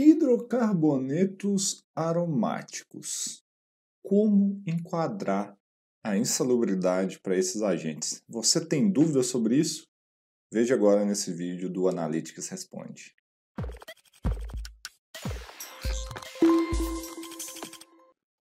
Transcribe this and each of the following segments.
Hidrocarbonetos aromáticos. Como enquadrar a insalubridade para esses agentes? Você tem dúvida sobre isso? Veja agora nesse vídeo do Analytics Responde.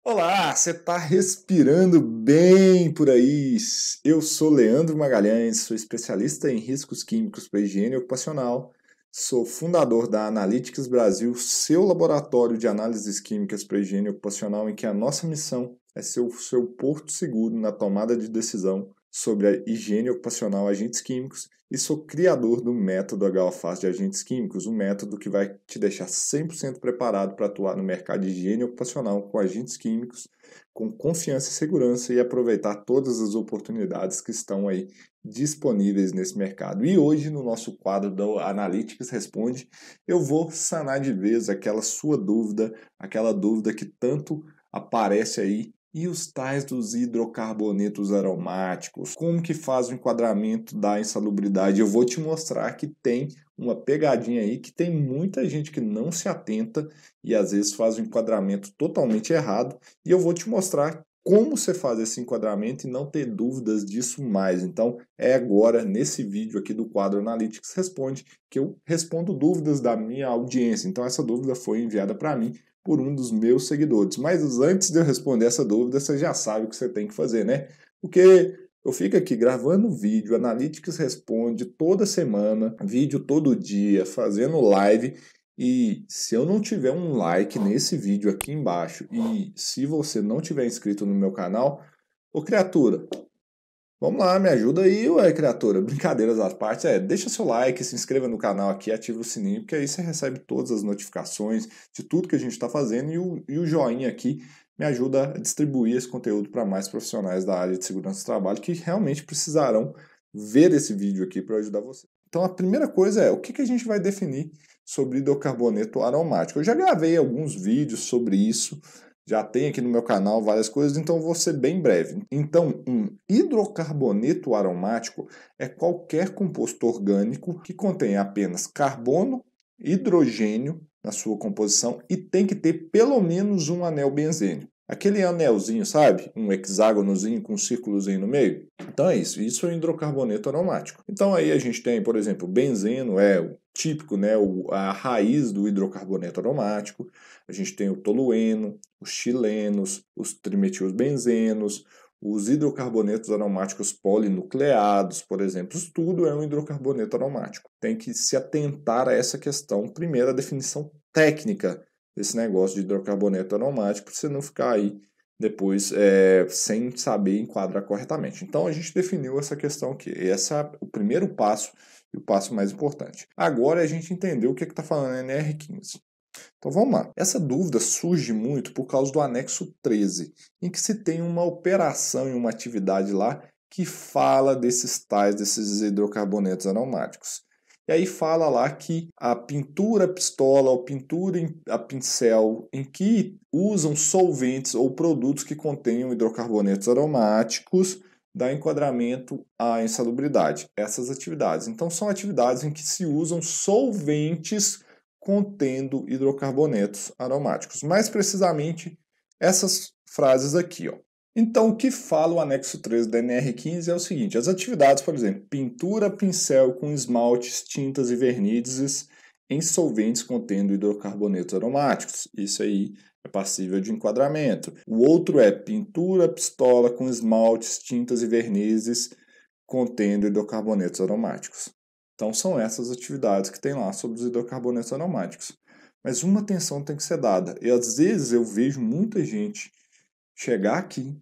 Olá, você está respirando bem por aí? Eu sou Leandro Magalhães, sou especialista em riscos químicos para higiene ocupacional Sou fundador da Analytics Brasil, seu laboratório de análises químicas para higiene ocupacional, em que a nossa missão é ser o seu porto seguro na tomada de decisão sobre a higiene ocupacional agentes químicos e sou criador do método HOFAS de agentes químicos, um método que vai te deixar 100% preparado para atuar no mercado de higiene ocupacional com agentes químicos, com confiança e segurança e aproveitar todas as oportunidades que estão aí disponíveis nesse mercado. E hoje, no nosso quadro do Analytics Responde, eu vou sanar de vez aquela sua dúvida, aquela dúvida que tanto aparece aí e os tais dos hidrocarbonetos aromáticos? Como que faz o enquadramento da insalubridade? Eu vou te mostrar que tem uma pegadinha aí que tem muita gente que não se atenta e às vezes faz o enquadramento totalmente errado. E eu vou te mostrar como você faz esse enquadramento e não ter dúvidas disso mais. Então, é agora nesse vídeo aqui do quadro Analytics Responde que eu respondo dúvidas da minha audiência. Então, essa dúvida foi enviada para mim por um dos meus seguidores. Mas antes de eu responder essa dúvida, você já sabe o que você tem que fazer, né? Porque eu fico aqui gravando vídeo, Analytics responde toda semana, vídeo todo dia, fazendo live. E se eu não tiver um like nesse vídeo aqui embaixo e se você não tiver inscrito no meu canal, ô criatura, Vamos lá, me ajuda aí, ué, criatura. Brincadeiras à parte, é, deixa seu like, se inscreva no canal aqui, ativa o sininho, porque aí você recebe todas as notificações de tudo que a gente está fazendo e o, e o joinha aqui me ajuda a distribuir esse conteúdo para mais profissionais da área de segurança do trabalho que realmente precisarão ver esse vídeo aqui para ajudar você. Então a primeira coisa é o que, que a gente vai definir sobre hidrocarboneto aromático. Eu já gravei alguns vídeos sobre isso, já tem aqui no meu canal várias coisas, então vou ser bem breve. Então, um hidrocarboneto aromático é qualquer composto orgânico que contém apenas carbono, hidrogênio na sua composição e tem que ter pelo menos um anel benzênio. Aquele anelzinho, sabe? Um hexágonozinho com um círculozinho no meio. Então é isso. Isso é um hidrocarboneto aromático. Então aí a gente tem, por exemplo, benzeno é o típico, né? a raiz do hidrocarboneto aromático. A gente tem o tolueno, os chilenos, os benzenos, os hidrocarbonetos aromáticos polinucleados, por exemplo, isso tudo é um hidrocarboneto aromático. Tem que se atentar a essa questão, primeiro, a definição técnica desse negócio de hidrocarboneto aromático, para você não ficar aí depois é, sem saber enquadrar corretamente. Então a gente definiu essa questão aqui. Esse é o primeiro passo e o passo mais importante. Agora a gente entendeu o que é está falando na NR15. Então vamos lá. Essa dúvida surge muito por causa do anexo 13, em que se tem uma operação e uma atividade lá que fala desses tais, desses hidrocarbonetos aromáticos. E aí fala lá que a pintura pistola ou pintura a pincel em que usam solventes ou produtos que contenham hidrocarbonetos aromáticos dá enquadramento à insalubridade. Essas atividades. Então são atividades em que se usam solventes contendo hidrocarbonetos aromáticos. Mais precisamente essas frases aqui, ó. Então, o que fala o anexo 3 da NR15 é o seguinte: as atividades, por exemplo, pintura pincel com esmaltes, tintas e vernizes em solventes contendo hidrocarbonetos aromáticos. Isso aí é passível de enquadramento. O outro é pintura pistola com esmaltes, tintas e vernizes contendo hidrocarbonetos aromáticos. Então, são essas atividades que tem lá sobre os hidrocarbonetos aromáticos. Mas uma atenção tem que ser dada. E às vezes eu vejo muita gente chegar aqui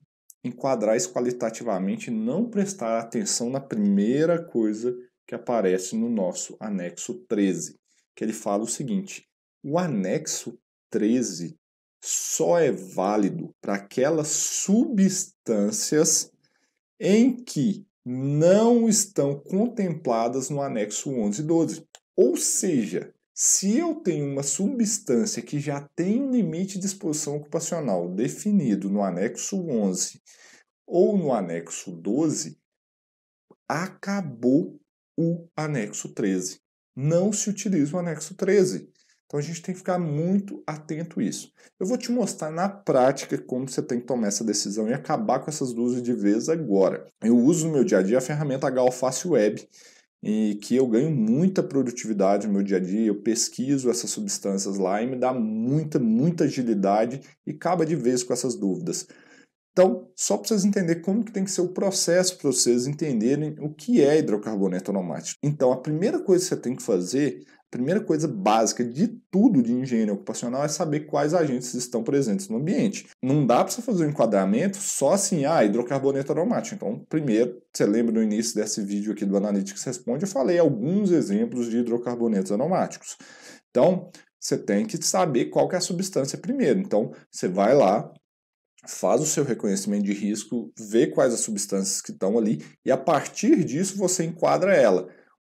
enquadrar isso qualitativamente e não prestar atenção na primeira coisa que aparece no nosso anexo 13, que ele fala o seguinte: o anexo 13 só é válido para aquelas substâncias em que não estão contempladas no anexo 11 e 12. Ou seja, se eu tenho uma substância que já tem um limite de exposição ocupacional definido no anexo 11 ou no anexo 12, acabou o anexo 13. Não se utiliza o anexo 13. Então a gente tem que ficar muito atento a isso. Eu vou te mostrar na prática como você tem que tomar essa decisão e acabar com essas dúvidas de vez agora. Eu uso no meu dia a dia a ferramenta HAlface Web, e que eu ganho muita produtividade no meu dia a dia, eu pesquiso essas substâncias lá e me dá muita, muita agilidade e acaba de vez com essas dúvidas. Então, só para vocês entenderem como que tem que ser o processo para vocês entenderem o que é hidrocarboneto aromático. Então, a primeira coisa que você tem que fazer primeira coisa básica de tudo de engenharia ocupacional é saber quais agentes estão presentes no ambiente. Não dá para você fazer um enquadramento só assim, ah, hidrocarboneto aromático. Então, primeiro, você lembra no início desse vídeo aqui do Analytics Responde, eu falei alguns exemplos de hidrocarbonetos aromáticos. Então, você tem que saber qual que é a substância primeiro. Então, você vai lá, faz o seu reconhecimento de risco, vê quais as substâncias que estão ali e a partir disso você enquadra ela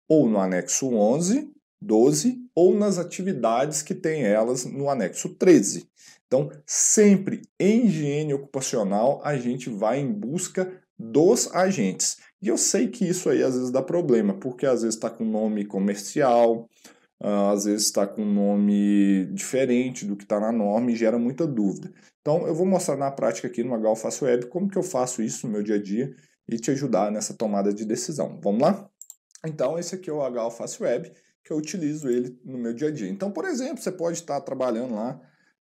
ou no anexo 11 12 ou nas atividades que tem elas no anexo 13. Então, sempre em higiene ocupacional, a gente vai em busca dos agentes. E eu sei que isso aí às vezes dá problema, porque às vezes está com nome comercial, ah, às vezes está com nome diferente do que está na norma e gera muita dúvida. Então, eu vou mostrar na prática aqui no HL Faço Web como que eu faço isso no meu dia a dia e te ajudar nessa tomada de decisão. Vamos lá? Então, esse aqui é o HL Faço Web que eu utilizo ele no meu dia a dia. Então, por exemplo, você pode estar trabalhando lá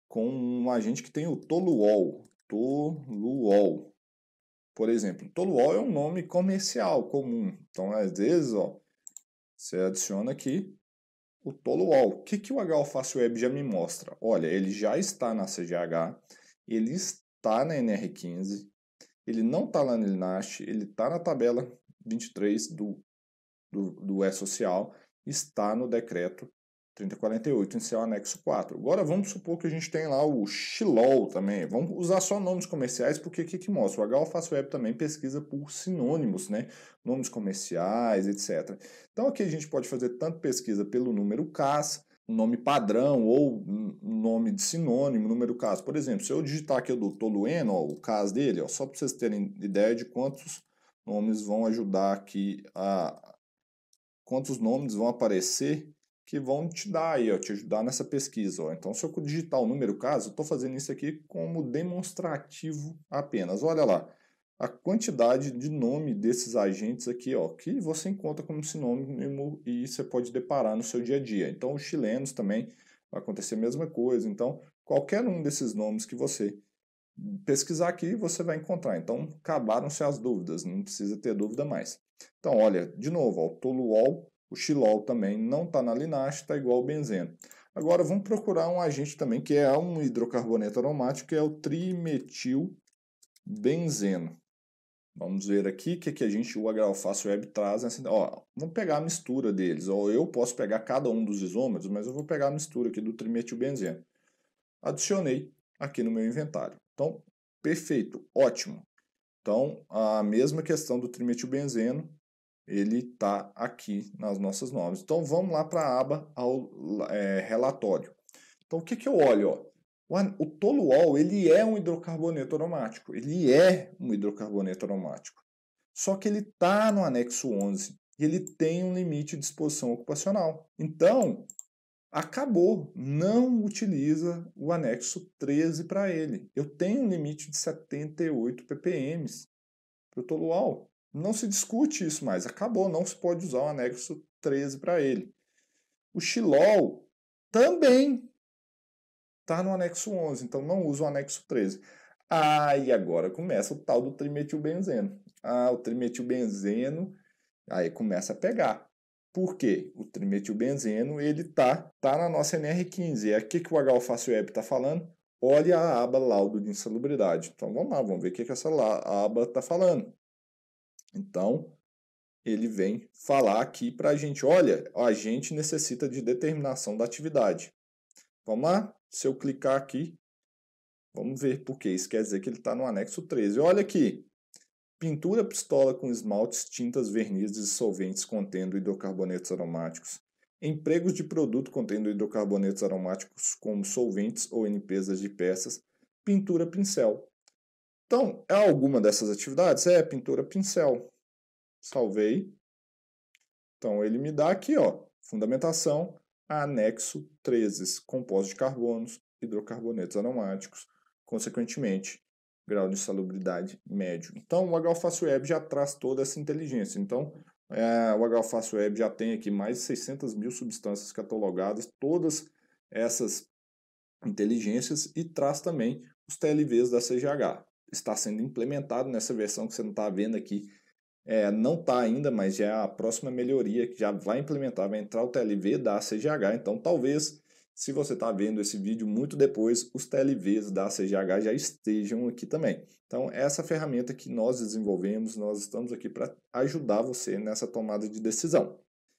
com um agente que tem o Toluol. Toluol. Por exemplo, Toluol é um nome comercial comum. Então, às vezes, ó, você adiciona aqui o Toluol. O que, que o H Web já me mostra? Olha, ele já está na CGH, ele está na NR15, ele não está lá no Linast, ele está na tabela 23 do, do, do E-Social, está no decreto 3048, em seu anexo 4. Agora vamos supor que a gente tem lá o Xilol também. Vamos usar só nomes comerciais, porque o que, que mostra? O HOFAS Web também pesquisa por sinônimos, né? Nomes comerciais, etc. Então aqui a gente pode fazer tanto pesquisa pelo número CAS, nome padrão ou nome de sinônimo, número CAS. Por exemplo, se eu digitar aqui o do Lueno, ó, o CAS dele, ó, só para vocês terem ideia de quantos nomes vão ajudar aqui a, quantos nomes vão aparecer que vão te dar aí, ó, te ajudar nessa pesquisa. Ó. Então, se eu digitar o número caso, eu estou fazendo isso aqui como demonstrativo apenas. Olha lá, a quantidade de nome desses agentes aqui, ó, que você encontra como sinônimo e você pode deparar no seu dia a dia. Então, os chilenos também vai acontecer a mesma coisa. Então, qualquer um desses nomes que você pesquisar aqui você vai encontrar. Então, acabaram-se as dúvidas, não precisa ter dúvida mais. Então, olha, de novo, ó, o toluol, o xilol também não está na linha, está igual ao benzeno. Agora, vamos procurar um agente também, que é um hidrocarboneto aromático, que é o trimetilbenzeno. Vamos ver aqui o que, que a gente, o Agralface Web traz. Nessa, ó, vamos pegar a mistura deles. Ó, eu posso pegar cada um dos isômeros, mas eu vou pegar a mistura aqui do trimetilbenzeno. Adicionei aqui no meu inventário. Então, perfeito, ótimo. Então, a mesma questão do trimetilbenzeno, ele está aqui nas nossas normas. Então, vamos lá para a aba ao, é, relatório. Então, o que, que eu olho? Ó? O toluol ele é um hidrocarboneto aromático. Ele é um hidrocarboneto aromático. Só que ele está no anexo 11 e ele tem um limite de exposição ocupacional. Então, acabou, não utiliza o anexo 13 para ele. Eu tenho um limite de 78 ppm para o toluol. Não se discute isso mais, acabou, não se pode usar o anexo 13 para ele. O xilol também está no anexo 11, então não usa o anexo 13. Aí ah, agora começa o tal do trimetilbenzeno. Ah, o trimetilbenzeno aí começa a pegar. Porque o trimetilbenzeno ele tá, tá na nossa NR15. É aqui que o h web está falando. Olha a aba laudo de insalubridade. Então vamos lá, vamos ver o que, que essa aba está falando. Então, ele vem falar aqui para a gente, olha, a gente necessita de determinação da atividade. Vamos lá? Se eu clicar aqui, vamos ver por que isso quer dizer que ele está no anexo 13. Olha aqui, Pintura pistola com esmaltes, tintas, vernizes e solventes contendo hidrocarbonetos aromáticos. Empregos de produto contendo hidrocarbonetos aromáticos como solventes ou limpezas de peças. Pintura pincel. Então, é alguma dessas atividades? É, pintura pincel. Salvei. Então, ele me dá aqui, ó, fundamentação, anexo 13, compostos de carbonos, hidrocarbonetos aromáticos. Consequentemente, grau de salubridade médio. Então, o Agalface Web já traz toda essa inteligência. Então, é, o Agalface Web já tem aqui mais de 600 mil substâncias catalogadas, todas essas inteligências, e traz também os TLVs da CGH. Está sendo implementado nessa versão que você não está vendo aqui. É, não está ainda, mas já é a próxima melhoria que já vai implementar, vai entrar o TLV da CGH. Então, talvez se você está vendo esse vídeo muito depois, os TLVs da CGH já estejam aqui também. Então, essa ferramenta que nós desenvolvemos, nós estamos aqui para ajudar você nessa tomada de decisão.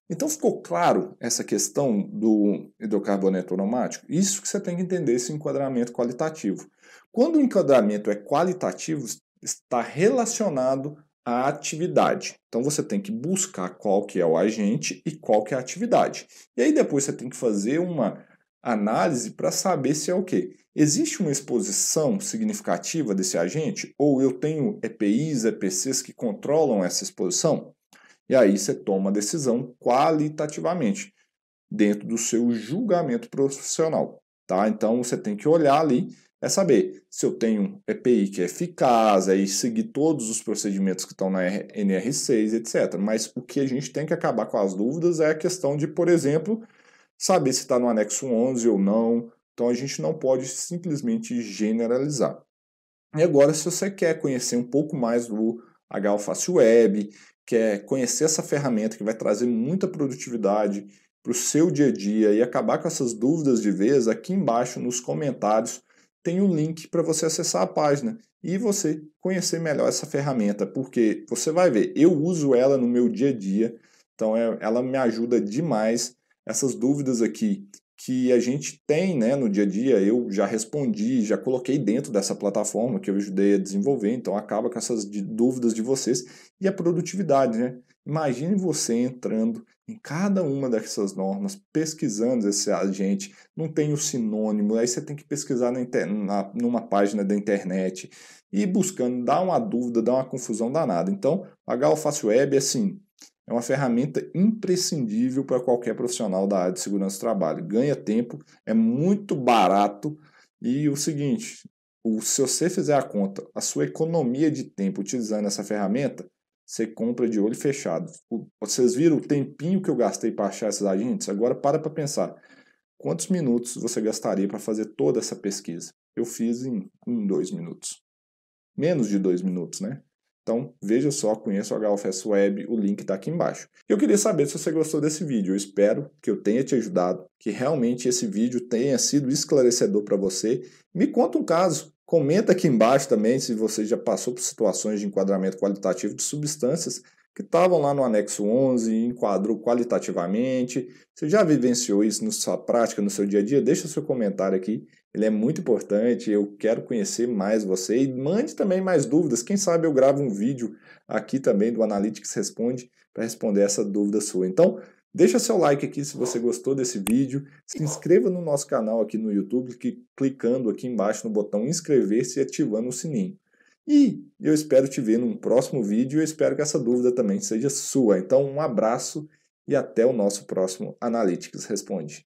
Então, ficou claro essa questão do hidrocarboneto aromático? Isso que você tem que entender, esse enquadramento qualitativo. Quando o enquadramento é qualitativo, está relacionado à atividade. Então você tem que buscar qual que é o agente e qual que é a atividade. E aí depois você tem que fazer uma análise para saber se é o quê? Existe uma exposição significativa desse agente ou eu tenho EPIs, EPCs que controlam essa exposição? E aí você toma a decisão qualitativamente dentro do seu julgamento profissional, tá? Então você tem que olhar ali é saber se eu tenho EPI que é eficaz, aí seguir todos os procedimentos que estão na NR6, etc. Mas o que a gente tem que acabar com as dúvidas é a questão de, por exemplo, saber se está no anexo 11 ou não. Então a gente não pode simplesmente generalizar. E agora, se você quer conhecer um pouco mais do HAlface Web, quer conhecer essa ferramenta que vai trazer muita produtividade para o seu dia a dia e acabar com essas dúvidas de vez, aqui embaixo nos comentários tem o um link para você acessar a página e você conhecer melhor essa ferramenta, porque você vai ver, eu uso ela no meu dia a dia, então é, ela me ajuda demais essas dúvidas aqui que a gente tem né, no dia a dia, eu já respondi, já coloquei dentro dessa plataforma que eu ajudei a desenvolver, então acaba com essas dúvidas de vocês. E a produtividade, né? Imagine você entrando em cada uma dessas normas, pesquisando esse agente, não tem o sinônimo, aí você tem que pesquisar na, na, numa página da internet e buscando, dá uma dúvida, dá uma confusão danada. Então, a o Web é assim, é uma ferramenta imprescindível para qualquer profissional da área de segurança do trabalho. Ganha tempo, é muito barato e o seguinte, se você fizer a conta, a sua economia de tempo utilizando essa ferramenta, você compra de olho fechado. Vocês viram o tempinho que eu gastei para achar esses agentes? Agora para para pensar. Quantos minutos você gastaria para fazer toda essa pesquisa? Eu fiz em, em dois minutos. Menos de dois minutos, né? Então, veja só, conheça o HFS Web, o link está aqui embaixo. Eu queria saber se você gostou desse vídeo. Eu espero que eu tenha te ajudado, que realmente esse vídeo tenha sido esclarecedor para você. Me conta um caso, comenta aqui embaixo também se você já passou por situações de enquadramento qualitativo de substâncias que estavam lá no anexo 11, enquadrou qualitativamente. Você já vivenciou isso na sua prática, no seu dia a dia? Deixa seu comentário aqui ele é muito importante, eu quero conhecer mais você e mande também mais dúvidas. Quem sabe eu gravo um vídeo aqui também do Analytics Responde para responder essa dúvida sua. Então, deixa seu like aqui se você gostou desse vídeo, se inscreva no nosso canal aqui no YouTube, clicando aqui embaixo no botão inscrever-se e ativando o sininho. E eu espero te ver num próximo vídeo. Eu espero que essa dúvida também seja sua. Então, um abraço e até o nosso próximo Analytics Responde.